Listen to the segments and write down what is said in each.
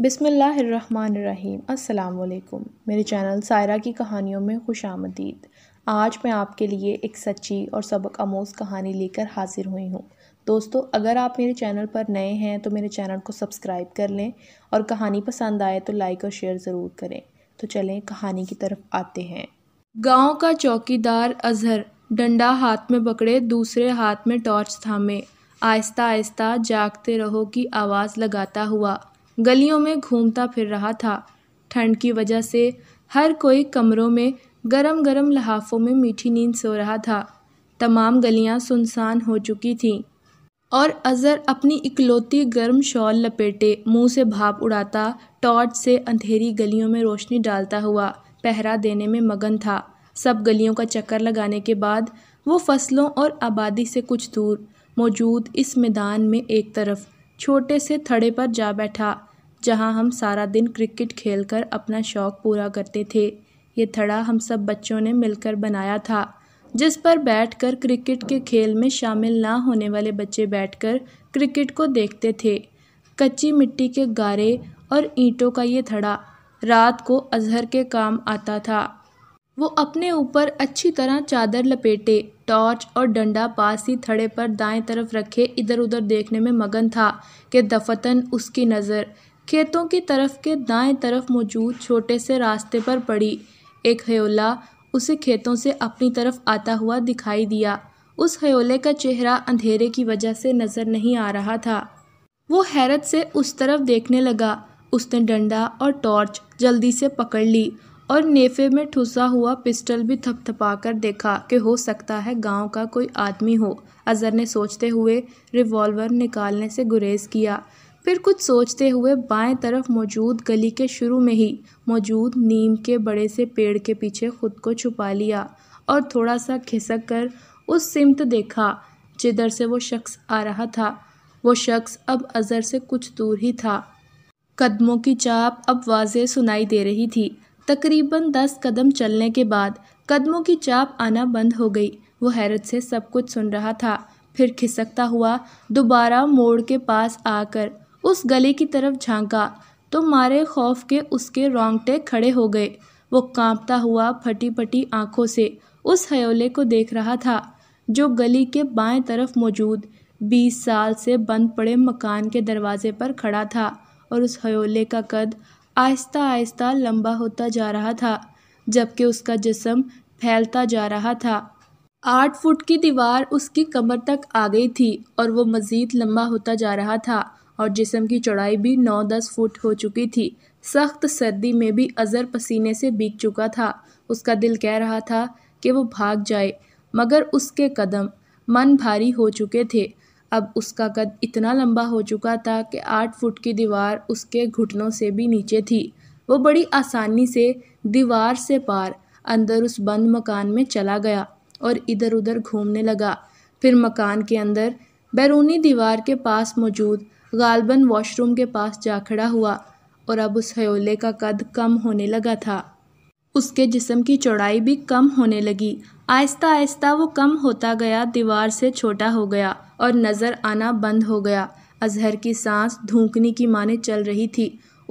बिसमीम् अल्लाम मेरे चैनल सायरा की कहानियों में खुश आमदीद आज मैं आपके लिए एक सच्ची और सबक आमोज कहानी लेकर हाजिर हुई हूँ दोस्तों अगर आप मेरे चैनल पर नए हैं तो मेरे चैनल को सब्सक्राइब कर लें और कहानी पसंद आए तो लाइक और शेयर ज़रूर करें तो चलें कहानी की तरफ आते हैं गाँव का चौकीदार अजहर डंडा हाथ में पकड़े दूसरे हाथ में टॉर्च थामे आहिस्ता आहिस्ता जागते रहो की आवाज़ लगाता हुआ गलियों में घूमता फिर रहा था ठंड की वजह से हर कोई कमरों में गरम गरम लहाफ़ों में मीठी नींद सो रहा था तमाम गलियां सुनसान हो चुकी थीं और अज़र अपनी इकलौती गर्म शॉल लपेटे मुंह से भाप उड़ाता टॉर्च से अंधेरी गलियों में रोशनी डालता हुआ पहरा देने में मगन था सब गलियों का चक्कर लगाने के बाद वो फसलों और आबादी से कुछ दूर मौजूद इस मैदान में एक तरफ छोटे से थड़े पर जा बैठा जहां हम सारा दिन क्रिकेट खेलकर अपना शौक़ पूरा करते थे ये थड़ा हम सब बच्चों ने मिलकर बनाया था जिस पर बैठकर क्रिकेट के खेल में शामिल ना होने वाले बच्चे बैठकर क्रिकेट को देखते थे कच्ची मिट्टी के गारे और ईंटों का ये थड़ा रात को अजहर के काम आता था वो अपने ऊपर अच्छी तरह चादर लपेटे टॉर्च और डंडा पास ही थड़े पर दाएं तरफ रखे इधर उधर देखने में मगन था कि दफतन उसकी नज़र खेतों की तरफ के दाएं तरफ मौजूद छोटे से रास्ते पर पड़ी एक हयोला उसे खेतों से अपनी तरफ आता हुआ दिखाई दिया उस हयोले का चेहरा अंधेरे की वजह से नज़र नहीं आ रहा था वो हैरत से उस तरफ देखने लगा उसने डंडा और टॉर्च जल्दी से पकड़ ली और नेफे में ठुसा हुआ पिस्टल भी थपथपा कर देखा कि हो सकता है गांव का कोई आदमी हो अजहर ने सोचते हुए रिवॉल्वर निकालने से गुरेज किया फिर कुछ सोचते हुए बाएं तरफ मौजूद गली के शुरू में ही मौजूद नीम के बड़े से पेड़ के पीछे खुद को छुपा लिया और थोड़ा सा खिसक कर उस सिमत देखा जिधर से वो शख्स आ रहा था वो शख्स अब अज़र से कुछ दूर ही था कदमों की चाप अब वाज सुनाई दे रही थी तकरीबन दस कदम चलने के बाद कदमों की चाप आना बंद हो गई वो हैरत से सब कुछ सुन रहा था फिर खिसकता हुआ दोबारा मोड़ के पास आकर उस गली की तरफ झांका तो मारे खौफ के उसके रोंगटे खड़े हो गए वो कांपता हुआ फटी फटी आंखों से उस हयोले को देख रहा था जो गली के बाएं तरफ मौजूद बीस साल से बंद पड़े मकान के दरवाजे पर खड़ा था और उस हयोले का कद आहिस्ता आहिस्ता लंबा होता जा रहा था जबकि उसका जिसम फैलता जा रहा था आठ फुट की दीवार उसकी कमर तक आ गई थी और वो मज़ीद लंबा होता जा रहा था और जिसम की चौड़ाई भी नौ दस फुट हो चुकी थी सख्त सर्दी में भी अज़र पसीने से भीग चुका था उसका दिल कह रहा था कि वो भाग जाए मगर उसके कदम मन भारी हो चुके थे अब उसका कद इतना लंबा हो चुका था कि आठ फुट की दीवार उसके घुटनों से भी नीचे थी वो बड़ी आसानी से दीवार से पार अंदर उस बंद मकान में चला गया और इधर उधर घूमने लगा फिर मकान के अंदर बैरूनी दीवार के पास मौजूद गालबन वॉशरूम के पास जा खड़ा हुआ और अब उस हयोले का कद कम होने लगा था उसके जिसम की चौड़ाई भी कम होने लगी आहिस्ता आहिस्ता वो कम होता गया दीवार से छोटा हो गया और नज़र आना बंद हो गया अजहर की सांस धूकने की माने चल रही थी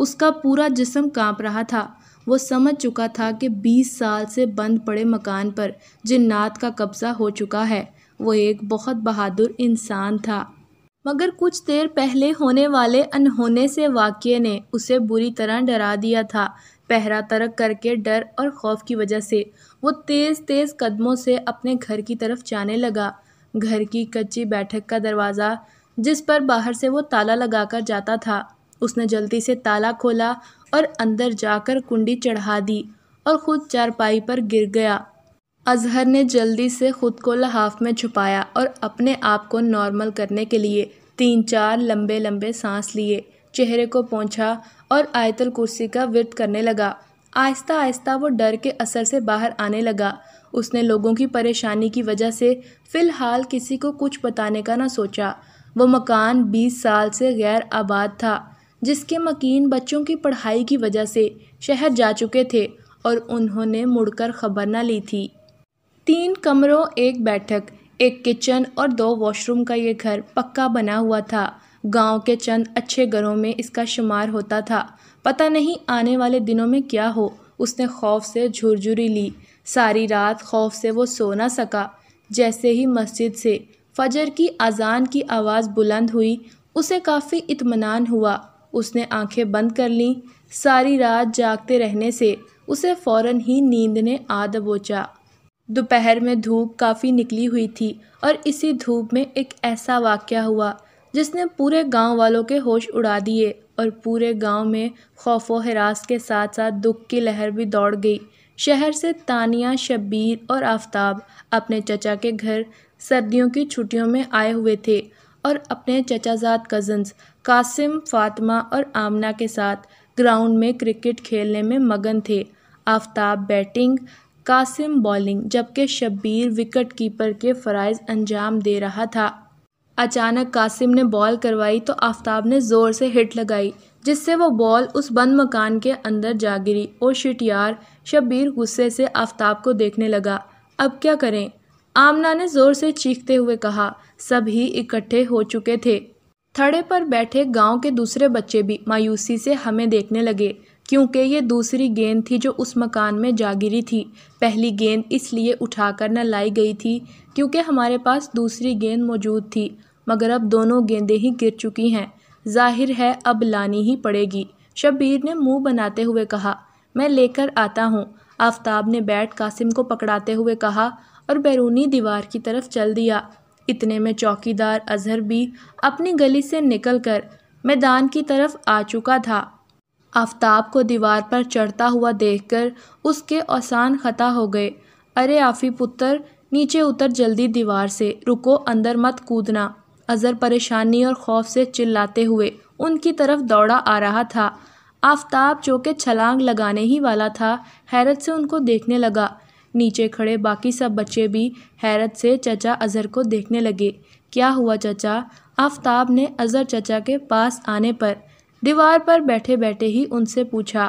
उसका पूरा जिसम कांप रहा था वो समझ चुका था कि 20 साल से बंद पड़े मकान पर जिन्नात का कब्ज़ा हो चुका है वो एक बहुत बहादुर इंसान था मगर कुछ देर पहले होने वाले अनहोने से वाक़े ने उसे बुरी तरह डरा दिया था पहरा तरक करके डर और खौफ की वजह से वो तेज़ तेज़ कदमों से अपने घर की तरफ जाने लगा घर की कच्ची बैठक का दरवाज़ा जिस पर बाहर से वो ताला लगाकर जाता था उसने जल्दी से ताला खोला और अंदर जाकर कुंडी चढ़ा दी और ख़ुद चारपाई पर गिर गया अजहर ने जल्दी से ख़ुद को लहाफ में छुपाया और अपने आप को नॉर्मल करने के लिए तीन चार लंबे लंबे सांस लिए चेहरे को पहुँचा और आयतल कुर्सी का व्रत करने लगा आहिस्ता आहिस्ता वो डर के असर से बाहर आने लगा उसने लोगों की परेशानी की वजह से फ़िलहाल किसी को कुछ बताने का ना सोचा वो मकान बीस साल से गैर आबाद था जिसके मकीन बच्चों की पढ़ाई की वजह से शहर जा चुके थे और उन्होंने मुड़कर खबर ना ली थी तीन कमरों एक बैठक एक किचन और दो वॉशरूम का ये घर पक्का बना हुआ था गांव के चंद अच्छे घरों में इसका शुमार होता था पता नहीं आने वाले दिनों में क्या हो उसने खौफ से झुरझुरी ली सारी रात खौफ से वो सो ना सका जैसे ही मस्जिद से फजर की अजान की आवाज़ बुलंद हुई उसे काफ़ी इतमान हुआ उसने आंखें बंद कर लीं सारी रात जागते रहने से उसे फ़ौरन ही नींद ने आद बोचा दोपहर में धूप काफ़ी निकली हुई थी और इसी धूप में एक ऐसा वाक़ हुआ जिसने पूरे गांव वालों के होश उड़ा दिए और पूरे गांव में खौफ व हरास के साथ साथ दुख की लहर भी दौड़ गई शहर से तानिया शब्बीर और आफताब अपने चचा के घर सर्दियों की छुट्टियों में आए हुए थे और अपने चचाजाद कज़न्स कासिम फातिमा और आमना के साथ ग्राउंड में क्रिकेट खेलने में मगन थे आफ्ताब बैटिंग कासिम बॉलिंग जबकि शब्बीर विकेट कीपर के फ़रज़ अंजाम दे रहा था अचानक कासिम ने बॉल करवाई तो आफ्ताब ने ज़ोर से हिट लगाई जिससे वो बॉल उस बंद मकान के अंदर जा गिरी और शिटियार शब्बीर गुस्से से आफ्ताब को देखने लगा अब क्या करें आमना ने ज़ोर से चीखते हुए कहा सभी इकट्ठे हो चुके थे थड़े पर बैठे गांव के दूसरे बच्चे भी मायूसी से हमें देखने लगे क्योंकि ये दूसरी गेंद थी जो उस मकान में जा गिरी थी पहली गेंद इसलिए उठाकर न लाई गई थी क्योंकि हमारे पास दूसरी गेंद मौजूद थी मगर अब दोनों गेंदें ही गिर चुकी हैं जाहिर है अब लानी ही पड़ेगी शब्बीर ने मुंह बनाते हुए कहा मैं लेकर आता हूँ आफ्ताब ने बैट कासिम को पकड़ाते हुए कहा और बैरूनी दीवार की तरफ चल दिया इतने में चौकीदार अजहर भी अपनी गली से निकलकर मैदान की तरफ आ चुका था आफ़ताब को दीवार पर चढ़ता हुआ देखकर उसके औसान ख़ता हो गए अरे आफ़ी पुत्र नीचे उतर जल्दी दीवार से रुको अंदर मत कूदना अज़र परेशानी और खौफ से चिल्लाते हुए उनकी तरफ दौड़ा आ रहा था आफ़ताब जो कि छलांग लगाने ही वाला था हैरत से उनको देखने लगा नीचे खड़े बाकी सब बच्चे भी हैरत से चचा अज़हर को देखने लगे क्या हुआ चचा आफ़ताब ने अज़हर चचा के पास आने पर दीवार पर बैठे बैठे ही उनसे पूछा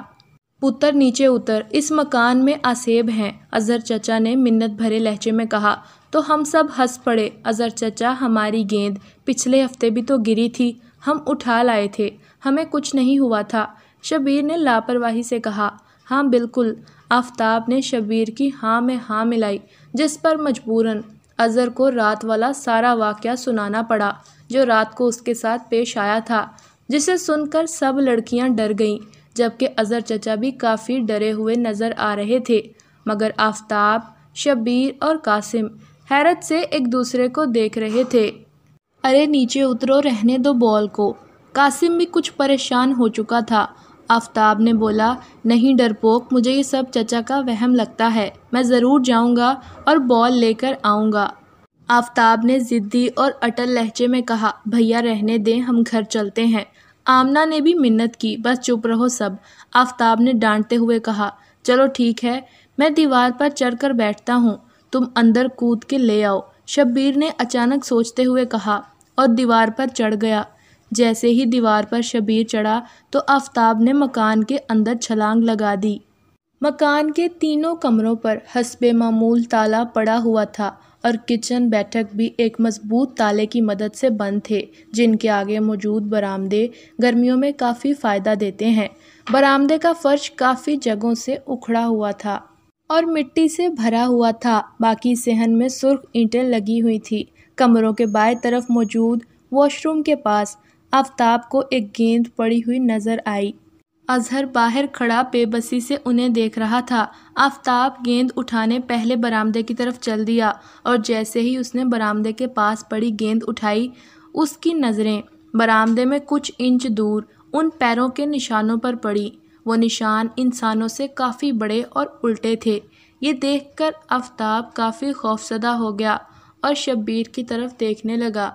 पुत्र नीचे उतर इस मकान में आसेब हैं अजहर चचा ने मिन्नत भरे लहजे में कहा तो हम सब हंस पड़े अजहर चचा हमारी गेंद पिछले हफ्ते भी तो गिरी थी हम उठा लाए थे हमें कुछ नहीं हुआ था शबीर ने लापरवाही से कहा हाँ बिल्कुल आफ्ताब ने शबीर की हाँ में हाँ मिलाई जिस पर मजबूरन अजहर को रात वाला सारा वाक्य सुनाना पड़ा जो रात को उसके साथ पेश आया था जिसे सुनकर सब लड़कियां डर गईं जबकि अजहर चचा भी काफ़ी डरे हुए नज़र आ रहे थे मगर आफ्ताब शबीर और कासिम हैरत से एक दूसरे को देख रहे थे अरे नीचे उतरो रहने दो बॉल को कासिम भी कुछ परेशान हो चुका था आफ्ताब ने बोला नहीं डरपोक मुझे ये सब चचा का वहम लगता है मैं ज़रूर जाऊंगा और बॉल लेकर आऊंगा आफ़ताब ने ज़िद्दी और अटल लहजे में कहा भैया रहने दें हम घर चलते हैं आमना ने भी मिन्नत की बस चुप रहो सब आफ़ताब ने डांटते हुए कहा चलो ठीक है मैं दीवार पर चढ़कर बैठता हूँ तुम अंदर कूद के ले आओ शब्बीर ने अचानक सोचते हुए कहा और दीवार पर चढ़ गया जैसे ही दीवार पर शबीर चढ़ा तो आफ़ताब ने मकान के अंदर छलांग लगा दी मकान के तीनों कमरों पर हसब मामूल ताला पड़ा हुआ था और किचन बैठक भी एक मजबूत ताले की मदद से बंद थे जिनके आगे मौजूद बरामदे गर्मियों में काफ़ी फ़ायदा देते हैं बरामदे का फर्श काफ़ी जगहों से उखड़ा हुआ था और मिट्टी से भरा हुआ था बाकी सेहन में सुर्ख ईंटें लगी हुई थी कमरों के बाएं तरफ मौजूद वॉशरूम के पास आफ्ताब को एक गेंद पड़ी हुई नज़र आई अजहर बाहर खड़ा बेबसी से उन्हें देख रहा था आफ्ताब गेंद उठाने पहले बरामदे की तरफ चल दिया और जैसे ही उसने बरामदे के पास पड़ी गेंद उठाई उसकी नज़रें बरामदे में कुछ इंच दूर उन पैरों के निशानों पर पड़ी वो निशान इंसानों से काफ़ी बड़े और उल्टे थे ये देखकर आफ्ताब काफ़ी खौफजदा हो गया और शब्बीर की तरफ देखने लगा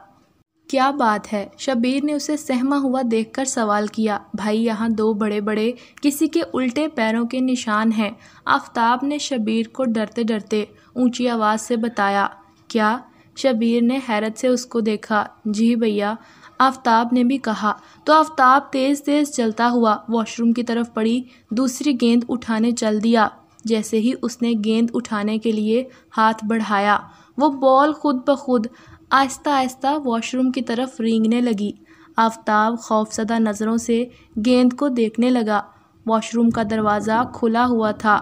क्या बात है शबीर ने उसे सहमा हुआ देखकर सवाल किया भाई यहाँ दो बड़े बड़े किसी के उल्टे पैरों के निशान हैं आफताब ने शबीर को डरते डरते ऊंची आवाज़ से बताया क्या शबीर ने हैरत से उसको देखा जी भैया आफ्ताब ने भी कहा तो आफ्ताब तेज़ तेज़ चलता हुआ वॉशरूम की तरफ पड़ी दूसरी गेंद उठाने चल दिया जैसे ही उसने गेंद उठाने के लिए हाथ बढ़ाया वो बॉल खुद ब खुद आहिस्ता आहिस्ता वॉशरूम की तरफ रेंगने लगी आफ्ताब खौफसदा नज़रों से गेंद को देखने लगा वॉशरूम का दरवाज़ा खुला हुआ था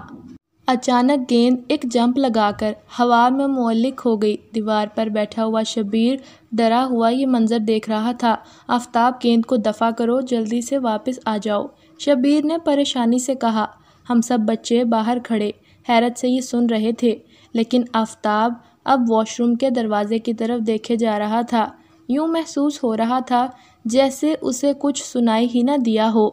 अचानक गेंद एक जंप लगाकर हवा में मोलिक हो गई दीवार पर बैठा हुआ शबीर डरा हुआ ये मंज़र देख रहा था आफ्ताब गेंद को दफ़ा करो जल्दी से वापस आ जाओ शबीर ने परेशानी से कहा हम सब बच्चे बाहर खड़े हैरत से ये सुन रहे थे लेकिन आफ्ताब अब वॉशरूम के दरवाजे की तरफ देखे जा रहा था यूं महसूस हो रहा था जैसे उसे कुछ सुनाई ही ना दिया हो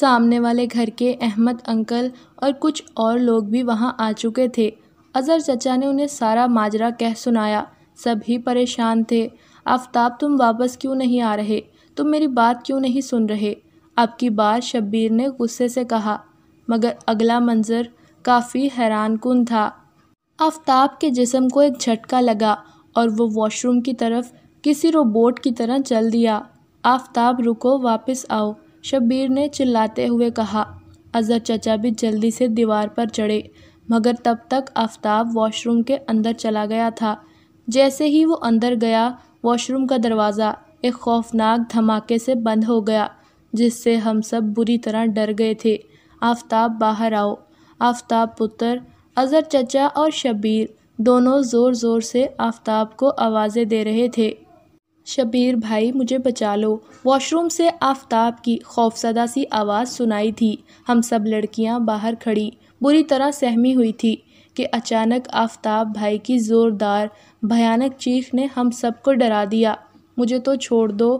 सामने वाले घर के अहमद अंकल और कुछ और लोग भी वहां आ चुके थे अजहर चचा ने उन्हें सारा माजरा कह सुनाया सभी परेशान थे आफ्ताब तुम वापस क्यों नहीं आ रहे तुम मेरी बात क्यों नहीं सुन रहे अब की बार शब्बीर ने गुस्से से कहा मगर अगला मंज़र काफ़ी हैरान कन था आफ्ताब के जिसम को एक झटका लगा और वो वॉशरूम की तरफ किसी रोबोट की तरह चल दिया आफ्ताब रुको वापस आओ शब्बीर ने चिल्लाते हुए कहा अजहर चचा भी जल्दी से दीवार पर चढ़े मगर तब तक आफ्ताब वॉशरूम के अंदर चला गया था जैसे ही वो अंदर गया वॉशरूम का दरवाज़ा एक खौफनाक धमाके से बंद हो गया जिससे हम सब बुरी तरह डर गए थे आफ्ताब बाहर आओ आफ्ताब पुत्र अज़हर चचा और शबीर दोनों ज़ोर ज़ोर से आफ्ताब को आवाज़ें दे रहे थे शबीर भाई मुझे बचा लो वॉशरूम से आफ्ताब की खौफसदा सी आवाज़ सुनाई थी हम सब लड़कियां बाहर खड़ी बुरी तरह सहमी हुई थी कि अचानक आफ्ताब भाई की ज़ोरदार भयानक चीख ने हम सबको डरा दिया मुझे तो छोड़ दो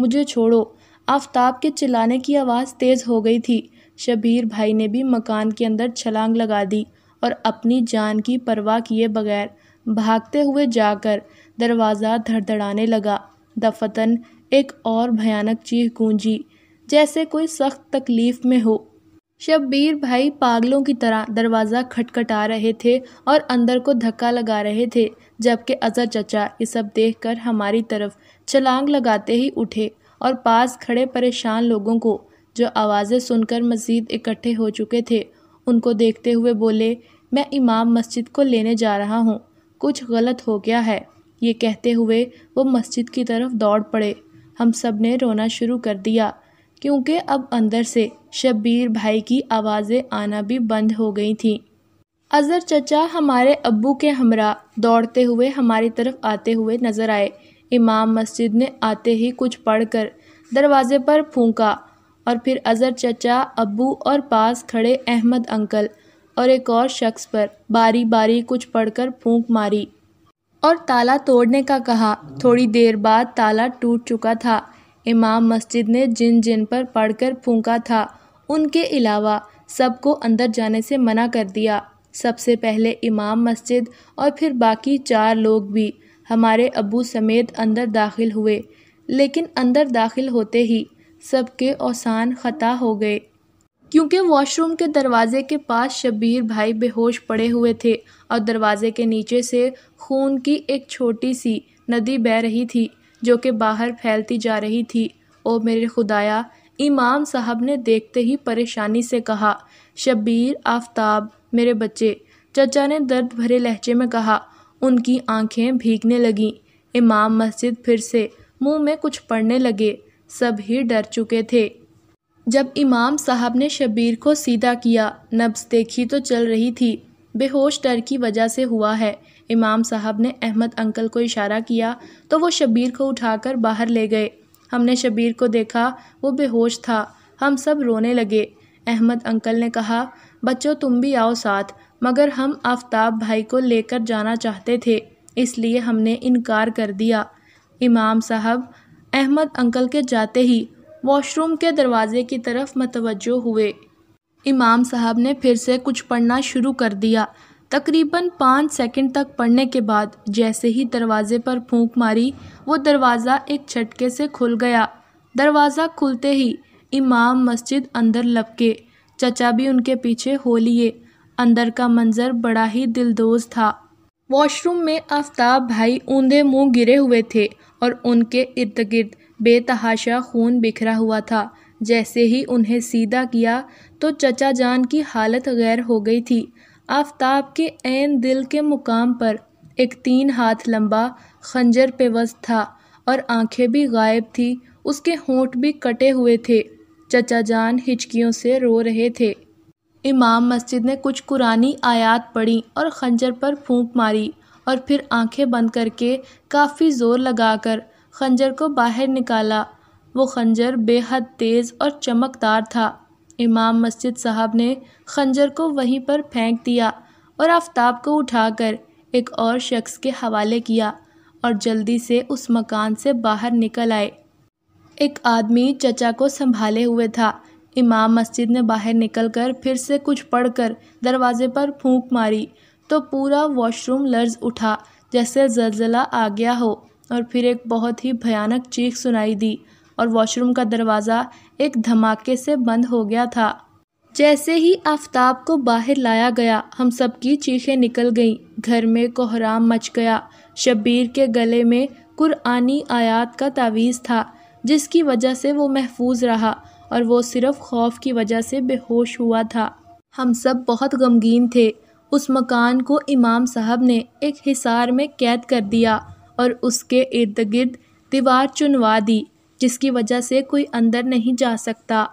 मुझे छोड़ो आफ्ताब के चिल्लाने की आवाज़ तेज़ हो गई थी शबीर भाई ने भी मकान के अंदर छलांग लगा दी और अपनी जान की परवाह किए बगैर भागते हुए जाकर दरवाज़ा धड़धड़ाने लगा दफतन एक और भयानक चीख गूंजी जैसे कोई सख्त तकलीफ में हो शब्बीर भाई पागलों की तरह दरवाज़ा खटखटा रहे थे और अंदर को धक्का लगा रहे थे जबकि अजर चचा ये सब देखकर हमारी तरफ छलांग लगाते ही उठे और पास खड़े परेशान लोगों को जो आवाज़ें सुनकर मजीद इकट्ठे हो चुके थे उनको देखते हुए बोले मैं इमाम मस्जिद को लेने जा रहा हूँ कुछ गलत हो गया है ये कहते हुए वो मस्जिद की तरफ दौड़ पड़े हम सब ने रोना शुरू कर दिया क्योंकि अब अंदर से शब्बीर भाई की आवाज़ें आना भी बंद हो गई थीं अज़र चचा हमारे अब्बू के हमरा दौड़ते हुए हमारी तरफ आते हुए नज़र आए इमाम मस्जिद ने आते ही कुछ पढ़कर दरवाजे पर फूंका और फिर अजहर चचा अबू और पास खड़े अहमद अंकल और एक और शख्स पर बारी बारी कुछ पढ़कर फूंक मारी और ताला तोड़ने का कहा थोड़ी देर बाद ताला टूट चुका था इमाम मस्जिद ने जिन जिन पर पढ़कर फूंका था उनके अलावा सबको अंदर जाने से मना कर दिया सबसे पहले इमाम मस्जिद और फिर बाकी चार लोग भी हमारे अबू समेत अंदर दाखिल हुए लेकिन अंदर दाखिल होते ही सबके औसान ख़ता हो गए क्योंकि वॉशरूम के दरवाजे के पास शबीर भाई बेहोश पड़े हुए थे और दरवाजे के नीचे से खून की एक छोटी सी नदी बह रही थी जो कि बाहर फैलती जा रही थी ओ मेरे खुदाया इमाम साहब ने देखते ही परेशानी से कहा शबीर आफताब मेरे बच्चे चचा ने दर्द भरे लहजे में कहा उनकी आंखें भीगने लगीं इमाम मस्जिद फिर से मुंह में कुछ पड़ने लगे सभी डर चुके थे जब इमाम साहब ने शबीर को सीधा किया नब्स देखी तो चल रही थी बेहोश डर की वजह से हुआ है इमाम साहब ने अहमद अंकल को इशारा किया तो वो शबीर को उठाकर बाहर ले गए हमने शबीर को देखा वो बेहोश था हम सब रोने लगे अहमद अंकल ने कहा बच्चों तुम भी आओ साथ मगर हम आफ्ताब भाई को लेकर जाना चाहते थे इसलिए हमने इनकार कर दिया इमाम साहब अहमद अंकल के जाते ही वॉशरूम के दरवाजे की तरफ मतवजो हुए इमाम साहब ने फिर से कुछ पढ़ना शुरू कर दिया तकरीबन पाँच सेकंड तक पढ़ने के बाद जैसे ही दरवाजे पर फूंक मारी वो दरवाज़ा एक झटके से खुल गया दरवाज़ा खुलते ही इमाम मस्जिद अंदर लपके चचा भी उनके पीछे हो लिए अंदर का मंज़र बड़ा ही दिलदोज था वॉशरूम में आफ्ताब भाई ऊंधे मुंह गिरे हुए थे और उनके इर्द गिर्द बेतहाशा खून बिखरा हुआ था जैसे ही उन्हें सीधा किया तो चचा जान की हालत गैर हो गई थी आफ्ताब के एन दिल के मुकाम पर एक तीन हाथ लंबा खंजर पेवस्त था और आंखें भी गायब थी उसके होंठ भी कटे हुए थे चचा जान हिचकियों से रो रहे थे इमाम मस्जिद ने कुछ कुरानी आयात पढ़ी और खंजर पर फूंक मारी और फिर आंखें बंद करके काफ़ी ज़ोर लगाकर खंजर को बाहर निकाला वो खंजर बेहद तेज़ और चमकदार था इमाम मस्जिद साहब ने खंजर को वहीं पर फेंक दिया और आफ्ताब को उठाकर एक और शख्स के हवाले किया और जल्दी से उस मकान से बाहर निकल आए एक आदमी चचा को संभाले हुए था इमाम मस्जिद ने बाहर निकलकर फिर से कुछ पढ़कर दरवाजे पर फूंक मारी तो पूरा वॉशरूम लर्ज उठा जैसे जलजला आ गया हो और फिर एक बहुत ही भयानक चीख सुनाई दी और वॉशरूम का दरवाज़ा एक धमाके से बंद हो गया था जैसे ही आफ्ताब को बाहर लाया गया हम सब की चीखें निकल गईं घर में कोहराम मच गया शब्बीर के गले में कुरआनी आयात का तावीज़ था जिसकी वजह से वो महफूज रहा और वो सिर्फ खौफ की वजह से बेहोश हुआ था हम सब बहुत गमगीन थे उस मकान को इमाम साहब ने एक हिसार में कैद कर दिया और उसके इर्द गिर्द दीवार चुनवा दी जिसकी वजह से कोई अंदर नहीं जा सकता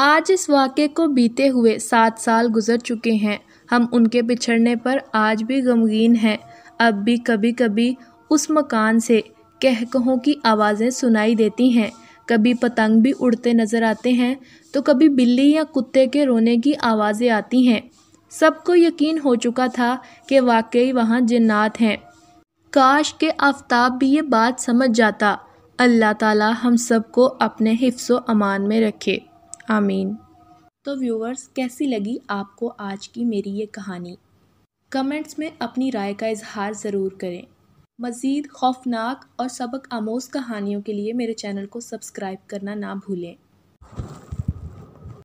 आज इस वाक़े को बीते हुए सात साल गुजर चुके हैं हम उनके बिछड़ने पर आज भी गमगीन हैं अब भी कभी कभी उस मकान से कहकहों की आवाज़ें सुनाई देती हैं कभी पतंग भी उड़ते नज़र आते हैं तो कभी बिल्ली या कुत्ते के रोने की आवाज़ें आती हैं सबको यकीन हो चुका था कि वाकई वहाँ जन्नात हैं काश के आफ्ताब भी ये बात समझ जाता अल्लाह ताला हम सबको अपने हिफ्स अमान में रखे आमीन तो व्यूवर्स कैसी लगी आपको आज की मेरी ये कहानी कमेंट्स में अपनी राय का इजहार ज़रूर करें मज़ीद खौफनाक और सबक आमोज़ कहानियों के लिए मेरे चैनल को सब्सक्राइब करना ना भूलें